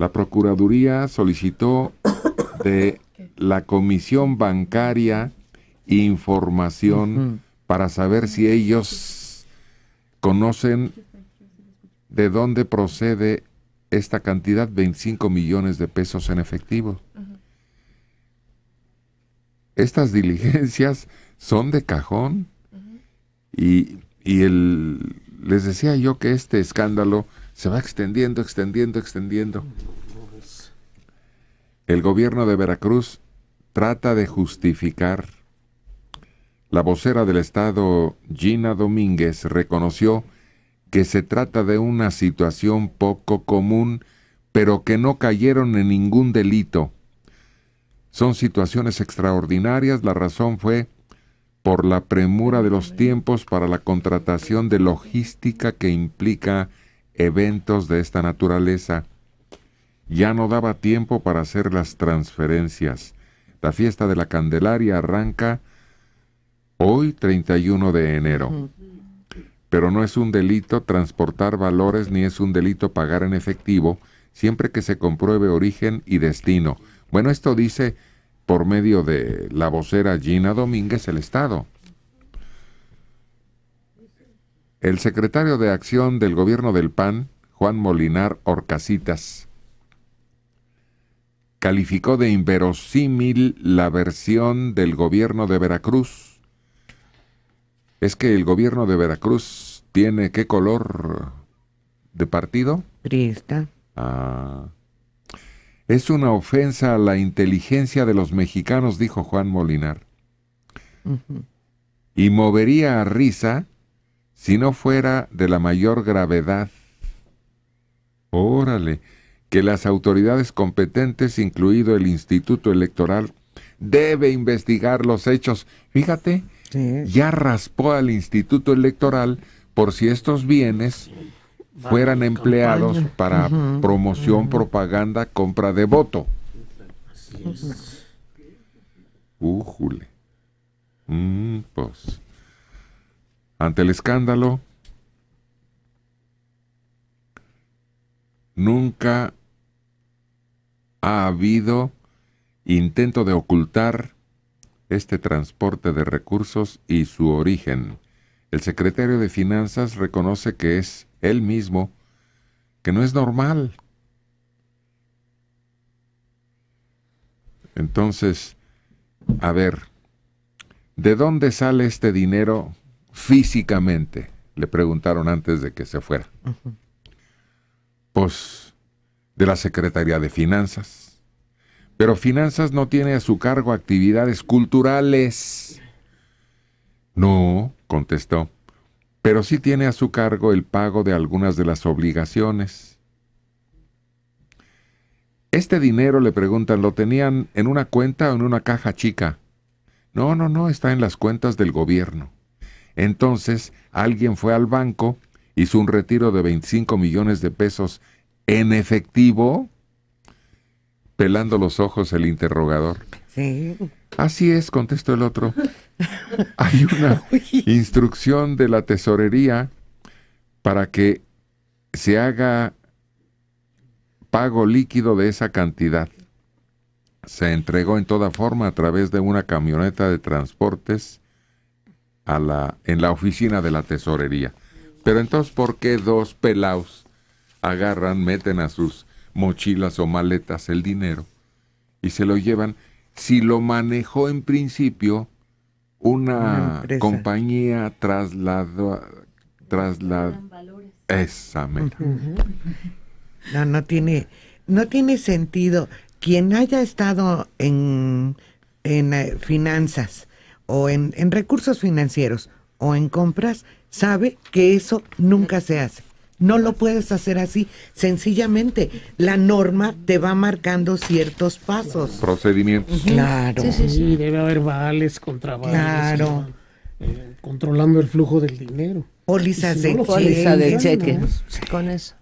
la Procuraduría solicitó de la Comisión Bancaria información para saber si ellos conocen de dónde procede esta cantidad, 25 millones de pesos en efectivo. Estas diligencias son de cajón y, y les decía yo que este escándalo se va extendiendo, extendiendo, extendiendo el gobierno de Veracruz trata de justificar. La vocera del Estado, Gina Domínguez, reconoció que se trata de una situación poco común, pero que no cayeron en ningún delito. Son situaciones extraordinarias, la razón fue por la premura de los tiempos para la contratación de logística que implica eventos de esta naturaleza. Ya no daba tiempo para hacer las transferencias. La fiesta de la Candelaria arranca hoy 31 de enero. Pero no es un delito transportar valores ni es un delito pagar en efectivo siempre que se compruebe origen y destino. Bueno, esto dice por medio de la vocera Gina Domínguez el Estado. El secretario de Acción del Gobierno del PAN, Juan Molinar Orcasitas, calificó de inverosímil la versión del gobierno de Veracruz. Es que el gobierno de Veracruz tiene qué color de partido? Priesta. Ah. Es una ofensa a la inteligencia de los mexicanos, dijo Juan Molinar. Y movería a risa si no fuera de la mayor gravedad. Órale que las autoridades competentes, incluido el Instituto Electoral, debe investigar los hechos. Fíjate, ya raspó al Instituto Electoral por si estos bienes fueran empleados para promoción, propaganda, compra de voto. Mm, pues, ante el escándalo, nunca ha habido intento de ocultar este transporte de recursos y su origen. El secretario de Finanzas reconoce que es él mismo, que no es normal. Entonces, a ver, ¿de dónde sale este dinero físicamente? Le preguntaron antes de que se fuera. Pues de la Secretaría de Finanzas. Pero Finanzas no tiene a su cargo actividades culturales. No, contestó, pero sí tiene a su cargo el pago de algunas de las obligaciones. Este dinero, le preguntan, ¿lo tenían en una cuenta o en una caja chica? No, no, no, está en las cuentas del gobierno. Entonces, alguien fue al banco, hizo un retiro de 25 millones de pesos en efectivo, pelando los ojos el interrogador. Sí. Así es, contestó el otro. Hay una instrucción de la tesorería para que se haga pago líquido de esa cantidad. Se entregó en toda forma a través de una camioneta de transportes a la, en la oficina de la tesorería. Pero entonces, ¿por qué dos pelaos agarran, meten a sus mochilas o maletas el dinero y se lo llevan. Si lo manejó en principio una, compañía traslado traslado esa meta No, no tiene, no tiene sentido. Quien haya estado en, en eh, finanzas o en recursos financieros o en compras sabe que eso nunca se hace. No lo puedes hacer así. Sencillamente, la norma te va marcando ciertos pasos. Procedimientos. Claro. Sí, sí, debe haber vales, contravales. Claro. Eh, controlando el flujo del dinero. O si de, cheques cheque. Con eso.